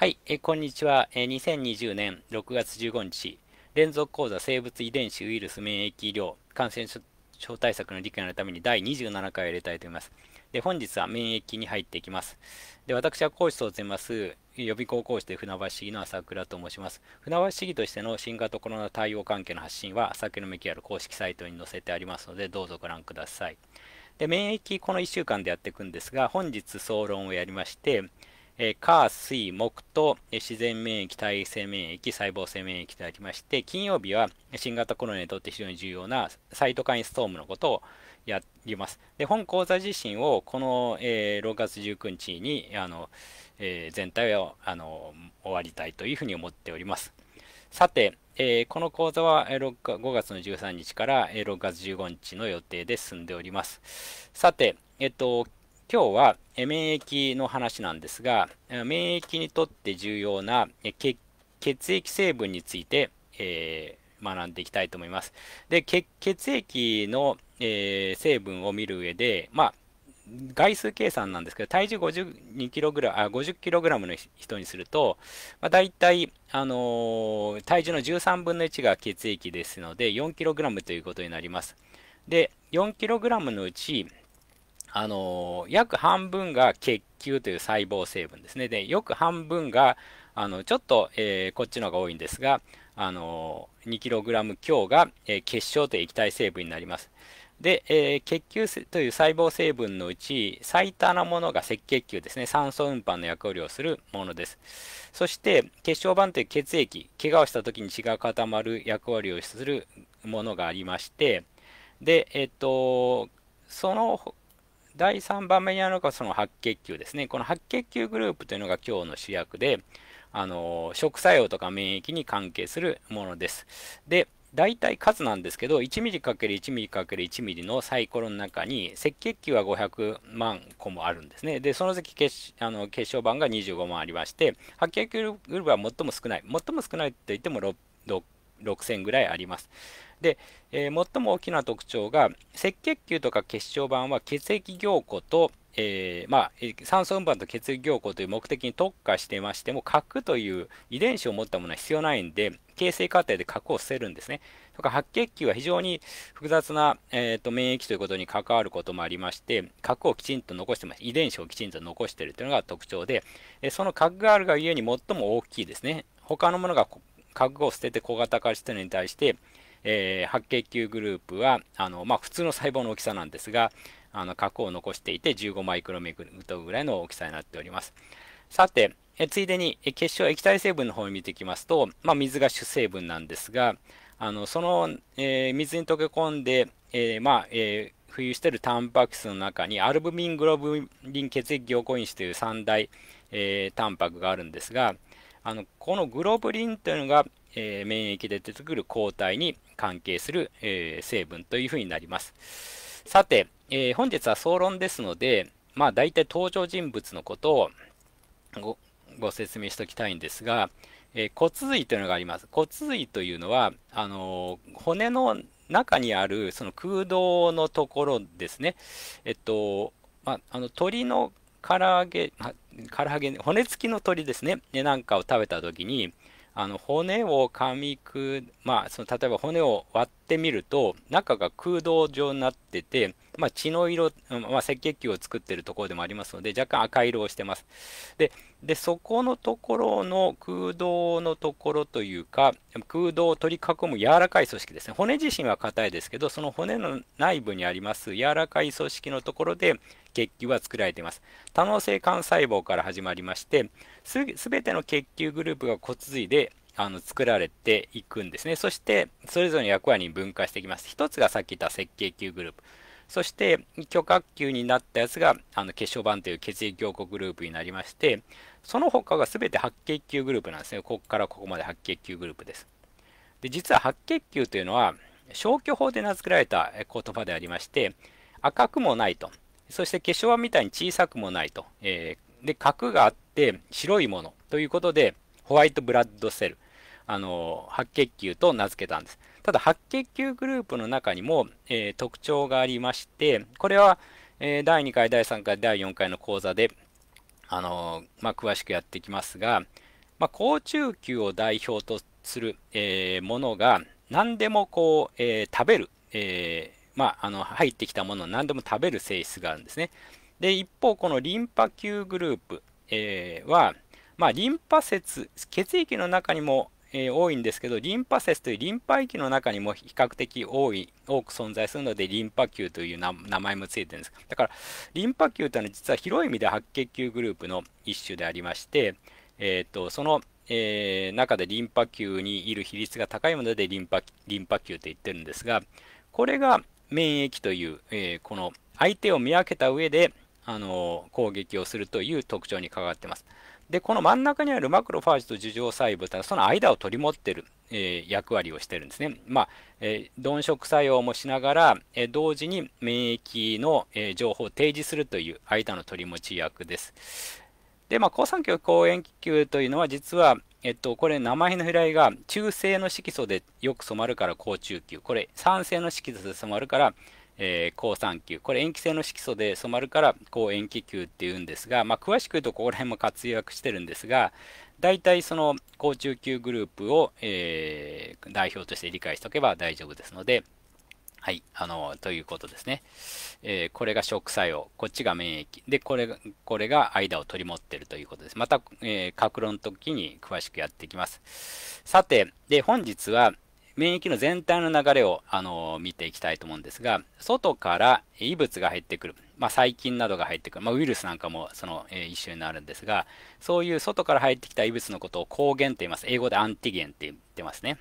はい、えこんにちは、え2020年6月15日、連続講座生物遺伝子ウイルス免疫医療感染症対策の理解のために第27回を入れたいと思います。で、本日は免疫に入っていきます。で、私は講師を務めます、予備校講師で船橋市議の朝倉と申します。船橋市議としての新型コロナ対応関係の発信は、酒のめきある公式サイトに載せてありますので、どうぞご覧ください。で、免疫、この1週間でやっていくんですが、本日総論をやりまして、えー、火、水、木と、え自然免疫、体性免疫、細胞性免疫でありまして、金曜日は新型コロナにとって非常に重要なサイトカインストームのことをやります。で、本講座自身をこの、えー、6月19日にあの、えー、全体をあの終わりたいというふうに思っております。さて、えー、この講座は5月の13日から6月15日の予定で進んでおります。さて、えっと、今日は免疫の話なんですが、免疫にとって重要な血液成分について、えー、学んでいきたいと思います。で血液の、えー、成分を見る上で、まあ、概数計算なんですけど、体重 52kg あ 50kg の人にすると、まあ、大体、あのー、体重の13分の1が血液ですので、4kg ということになります。で、4kg のうち、あの約半分が血球という細胞成分ですね。で、よく半分が、あのちょっと、えー、こっちのが多いんですが、あの 2kg 強が、えー、結晶という液体成分になります。で、えー、血球という細胞成分のうち、最多なものが赤血球ですね。酸素運搬の役割をするものです。そして、血小板という血液、怪我をした時に血が固まる役割をするものがありまして、で、えっと、その第3番目にあるのがその白血球ですね。この白血球グループというのが今日の主役で、あの食作用とか免疫に関係するものです。で、大体数なんですけど、1 m m × 1かけ× 1ミリのサイコロの中に、赤血球は500万個もあるんですね。で、その時血あの血小板が25万ありまして、白血球グループは最も少ない。最も少ないといっても6000ぐらいあります。で、えー、最も大きな特徴が赤血球とか血小板は血液凝固と、えー、まあ、酸素運搬と血液凝固という目的に特化してましても核という遺伝子を持ったものは必要ないんで形成過程で核を捨てるんですね。とか白血球は非常に複雑な、えーと、免疫ということに関わることもありまして核をきちんと残してます遺伝子をきちんと残してるというのが特徴で、えその核があるがゆえに最も大きいですね他のものが核を捨てて小型化してるのに対してえー、白血球グループはあの、まあ、普通の細胞の大きさなんですがあの核を残していて15マイクロメグトぐらいの大きさになっておりますさてえついでに結晶液体成分の方を見ていきますと、まあ、水が主成分なんですがあのその、えー、水に溶け込んで、えー、まあえー、浮遊しているタンパク質の中にアルブミングロブリン血液凝固因子という3大、えー、タンパクがあるんですがあのこのグロブリンというのが、えー、免疫で出てくる抗体に、関係する、えー、成分というふうになります。さて、えー、本日は総論ですので、まあ大体登場人物のことをごご説明しておきたいんですが、えー、骨髄というのがあります。骨髄というのは、あの骨の中にあるその空洞のところですね。えっと、まあ、あの鳥の唐揚げ、唐揚げ、骨付きの鳥ですね。なんかを食べた時に、あの骨を噛みく、まあ、その例えば骨を割ってみると、中が空洞状になってて、まあ、血の色、まあ、赤血球を作ってるところでもありますので、若干赤色をしてます。で、でそこのところの空洞のところというか、空洞を取り囲む柔らかい組織ですね。骨自身は硬いですけど、その骨の内部にあります柔らかい組織のところで血球は作られています。多能性幹細胞から始まりまして、すべての血球グループが骨髄であの作られていくんですね。そして、それぞれの役割に分解していきます。一つがさっき言った設計球グループ。そして、許可球になったやつが、あの、血小板という血液凝固グループになりまして、その他が全て白血球グループなんですね。ここからここまで白血球グループです。で、実は白血球というのは、消去法で名付けられた言葉でありまして、赤くもないと。そして血小板みたいに小さくもないと。えー、で、核があって白いものということで、ホワイトブラッドセル。あの白血球と名付けたんです。ただ白血球グループの中にも、えー、特徴がありまして、これは、えー、第2回、第3回、第4回の講座で、あのまあ、詳しくやっていきますが、まあ、甲球を代表とする、えー、ものが何でもこう、えー、食べる、えー、まあ、あの入ってきたものを何でも食べる性質があるんですね。で一方このリンパ球グループ、えは、まあ、リンパ節血液の中にもえー、多いんですけど、リンパ節というリンパ液の中にも比較的多い、多く存在するので、リンパ球という名前もついてるんです。だから、リンパ球というのは実は広い意味で白血球グループの一種でありまして、えーと、その、えー、中でリンパ球にいる比率が高いものでリンパリンパ球と言ってるんですが、これが免疫という、えー、この相手を見分けた上で、あのー、攻撃をするという特徴に関わってます。で、この真ん中にあるマクロファージと樹状細胞というのは、その間を取り持ってる、えー、役割をしてるんですね。まあ、えー、鈍色作用もしながら、えー、同時に免疫の、え情報を提示するという間の取り持ち役です。で、まあ、抗酸球抗塩球というのは、実は、えっと、これ、名前の由来が、中性の色素でよく染まるから、抗中球。これ、酸性の色素で染まるから、えー、好酸球。これ塩基性の色素で染まるから抗塩基球っていうんですが、まあ、詳しく言うとここら辺も活躍してるんですが、大体その好中球グループを、えー、代表として理解しておけば大丈夫ですので、はい、あの、ということですね。えー、これが食作用、こっちが免疫、で、これこれが間を取り持ってるということです。また、えー、格論の時に詳しくやっていきます。さて、で、本日は、免疫の全体の流れを、あの見ていきたいと思うんですが、外から異物が入ってくる。まあ、細菌などが入ってくる。まあ、ウイルスなんかもその、えー、一緒になるんですが、そういう外から入ってきた異物のことを抗原と言います。英語でアンティゲンって言ってますね。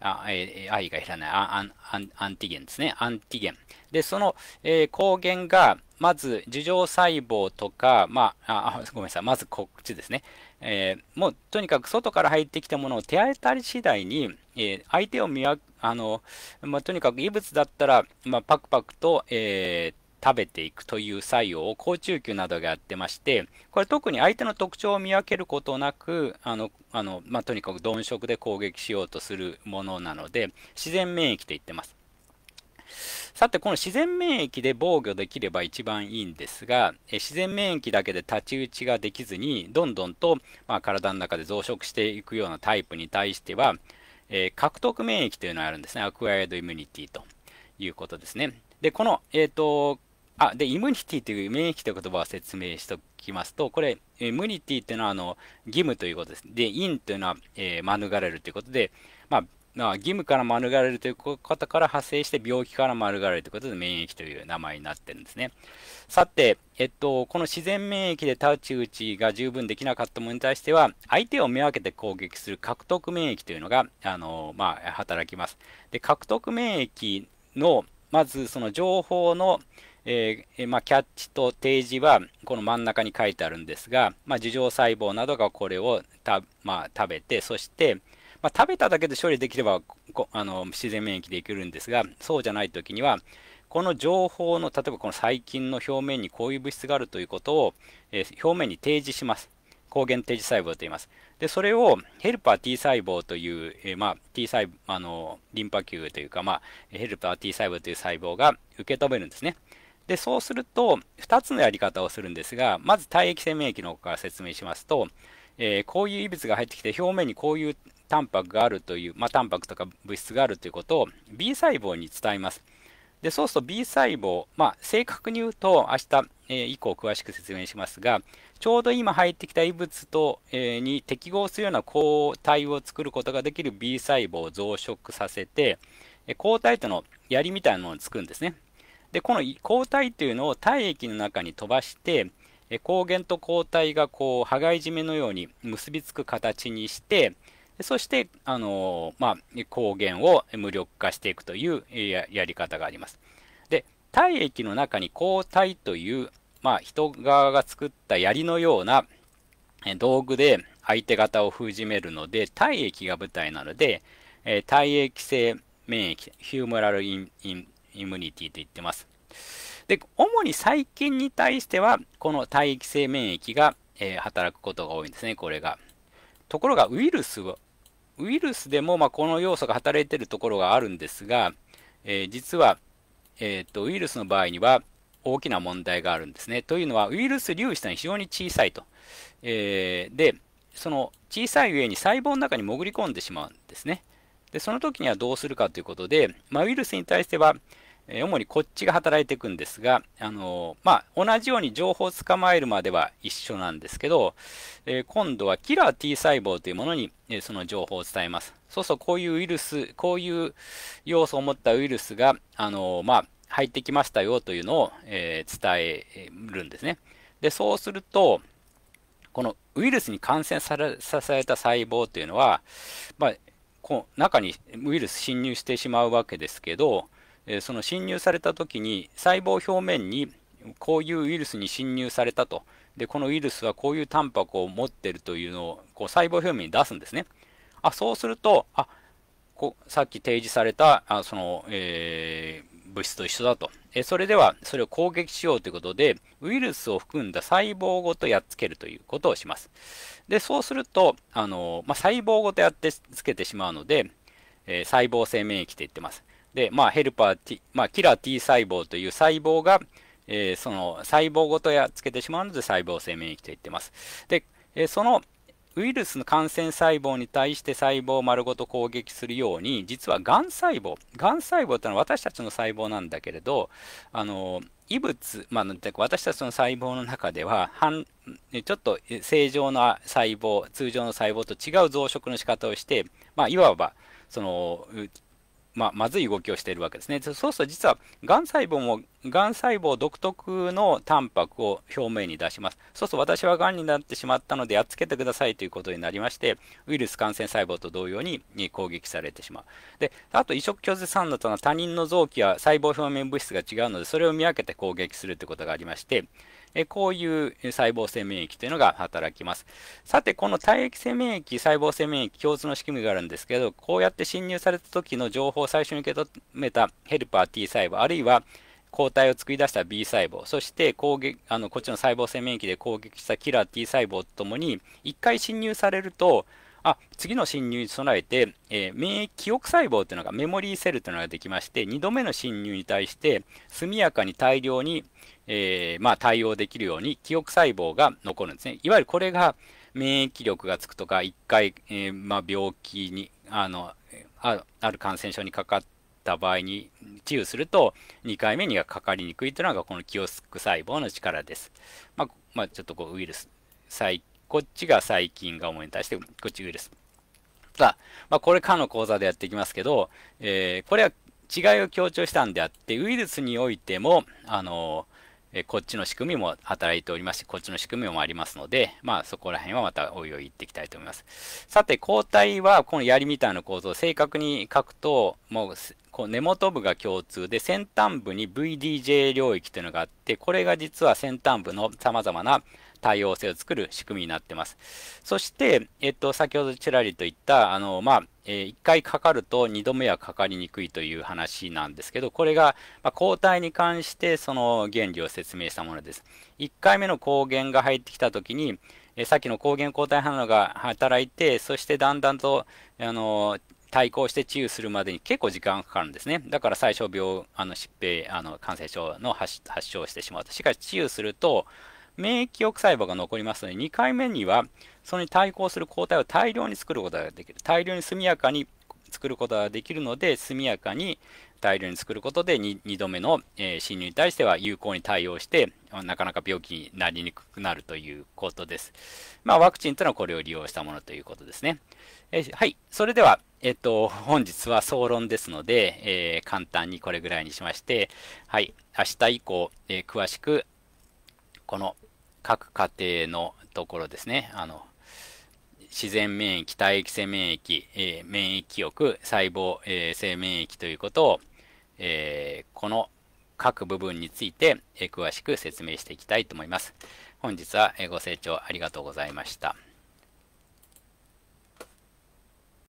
あ、えー、愛がいらないアンアンアンティゲンですね。アンティゲン。で、その、えー、抗原が、まず、樹状細胞とか、まあ、あ、ごめんなさい。まずこっちですね。えー、もうとにかく外から入ってきたものを手当たり次第に、えー、相手を見あの、まあ、とにかく異物だったら、まあ、パクパクと、えー、食べていくという作用を好中球などがやってまして、これ特に相手の特徴を見分けることなく、あのあのまあ、とにかく鈍色で攻撃しようとするものなので、自然免疫と言ってます。さて、この自然免疫で防御できれば一番いいんですが、え自然免疫だけで太刀打ちができずに、どんどんと、まあ、体の中で増殖していくようなタイプに対しては、えー、獲得免疫というのがあるんですね。アクアイドイムニティということですね。で、この、えっ、ー、と、あ、で、イムニティという免疫という言葉を説明しておきますと、これ、イムニティというのは、あの、義務ということです。で、インというのは、えー、免れるということで、まあ、義務から免れるということから派生して病気から免れるということで免疫という名前になってるんですね。さて、えっと、この自然免疫で太刀打ちが十分できなかったものに対しては、相手を目分けて攻撃する獲得免疫というのが、あの、まあ、働きます。で、獲得免疫の、まずその情報の、えー、まあ、キャッチと提示はこの真ん中に書いてあるんですが、まあ、樹状細胞などがこれをた、まあ、食べてそして、まあ、食べただけで処理できればあの自然免疫でいけるんですが、そうじゃないときには、この情報の、例えばこの細菌の表面にこういう物質があるということを、えー、表面に提示します。抗原提示細胞と言います。で、それをヘルパー T 細胞という、えー、まあ、T 細胞、あの、リンパ球というか、まあ、ヘルパー T 細胞という細胞が受け止めるんですね。で、そうすると、2つのやり方をするんですが、まず体液性免疫の方から説明しますと、えー、こういう異物が入ってきて、表面にこういうタンパクがあるという、まあ、タンパクとか物質があるということを B 細胞に伝えます。で、そうすると B 細胞、まあ、正確に言うと明日、えー、以降詳しく説明しますが、ちょうど今入ってきた異物と、えー、に適合するような抗体を作ることができる B 細胞を増殖させて、え抗体との槍みたいなものを作るんですね。で、この抗体というのを体液の中に飛ばして、え抗原と抗体がこう、羽交い締めのように結びつく形にして、そして、あのまあ、抗原を無力化していくというやり方があります。で、体液の中に抗体という、まあ、人側が作った槍のような道具で相手方を封じめるので、体液が舞台なので、え体液性免疫、ヒューマラルインイムニティと言ってます。で、主に細菌に対しては、この体液性免疫が、え働くことが多いんですね、これが。ところがウイルスウイルスでもまあこの要素が働いているところがあるんですが、えー、実は、えーと、とウイルスの場合には大きな問題があるんですね。というのは、ウイルス粒子とは非常に小さいと。えー、で、その小さい上に細胞の中に潜り込んでしまうんですね。で、その時にはどうするかということで、まあ、ウイルスに対しては、え主にこっちが働いていくんですが、あのまあ、同じように情報を捕まえるまでは一緒なんですけど、え今度はキラー T 細胞というものに、えその情報を伝えます。そうそう、こういうウイルス、こういう要素を持ったウイルスが、あのまあ、入ってきましたよというのを、えー、伝えるんですね。で、そうすると、このウイルスに感染されされた細胞というのは、まあ、こう中にウイルス侵入してしまうわけですけど、えその侵入された時に細胞表面にこういうウイルスに侵入されたとでこのウイルスはこういうタンパクを持ってるというのをこう細胞表面に出すんですねあそうするとあこさっき提示されたあその、えー、物質と一緒だとえそれではそれを攻撃しようということでウイルスを含んだ細胞ごとやっつけるということをしますでそうするとあの、まあ、細胞ごとやってつけてしまうので、えー、細胞性免疫って言ってますで、まあ、ヘルパー、T、まあ、キラー T 細胞という細胞が、えー、その細胞ごとやっつけてしまうので細胞性免疫と言ってます。で、えー、そのウイルスの感染細胞に対して細胞を丸ごと攻撃するように、実はがん細胞、がん細胞というのは私たちの細胞なんだけれど、あの異物、まあ、私たちの細胞の中ではちょっと正常な細胞、通常の細胞と違う増殖の仕方をして、まあ、いわばそのまあ、まずい動きをしているわけですね。そうすると実は、がん細胞も、がん細胞独特のタンパクを表面に出します。そうすると私はがんになってしまったので、やっつけてくださいということになりまして、ウイルス感染細胞と同様に攻撃されてしまう。で、あと移植拒絶反応とのは他人の臓器や細胞表面物質が違うので、それを見分けて攻撃するということがありまして、えこういう細胞性免疫というのが働きます。さて、この体液性免疫、細胞性免疫、共通の仕組みがあるんですけど、こうやって侵入された時の情報を最初に受け止めたヘルパー T 細胞、あるいは抗体を作り出した B 細胞、そして攻撃あのこっちの細胞性免疫で攻撃したキラー T 細胞とともに、1回侵入されると、あ次の侵入に備えて、えー、免疫記憶細胞というのがメモリーセルというのができまして2度目の侵入に対して速やかに大量に、えー、まあ、対応できるように記憶細胞が残るんですねいわゆるこれが免疫力がつくとか1回、えー、まあ、病気にあのある感染症にかかった場合に治癒すると2回目にはかかりにくいというのがこの記憶細胞の力です、まあ、まあ、ちょっとこうウイルス細こっちが細菌が主に対して、こっちウイルス。ただ、まあ、これかの講座でやっていきますけど、えー、これは違いを強調したんであって、ウイルスにおいても、あのえー、こっちの仕組みも働いておりまして、こっちの仕組みもありますので、まあそこら辺はまたおいおい言っていきたいと思います。さて、抗体はこの槍みたいな構造を正確に書くと、もうこう根元部が共通で先端部に VDJ 領域というのがあってこれが実は先端部のさまざまな多様性を作る仕組みになってますそして、えっと、先ほどちらりと言ったあの、まあえー、1回かかると2度目はかかりにくいという話なんですけどこれが、まあ、抗体に関してその原理を説明したものです1回目の抗原が入ってきた時にえさっきの抗原抗体反応が働いて、そしてだんだんとあの対抗して治癒するまでに結構時間がかかるんですね。だから最初病、あの疾病、あの感染症の発症してしまうと。しかし治癒すると、免疫抑細胞が残りますので、2回目には、それに対抗する抗体を大量に作ることができる。大量に速やかに作ることができるので、速やかに大量に作ることで 2, 2度目の、え侵入に対しては有効に対応して、なかなか病気になりにくくなるということです。まあ、ワクチンというのはこれを利用したものということですね。えはい。それでは、えっと、本日は総論ですので、えー、簡単にこれぐらいにしまして、はい。明日以降、えー、詳しく、この各家庭のところですね、あの、自然免疫、体液性免疫、えー、免疫記憶、細胞、え性免疫ということを、えこの各部分について、え詳しく説明していきたいと思います。本日はご清聴ありがとうございました。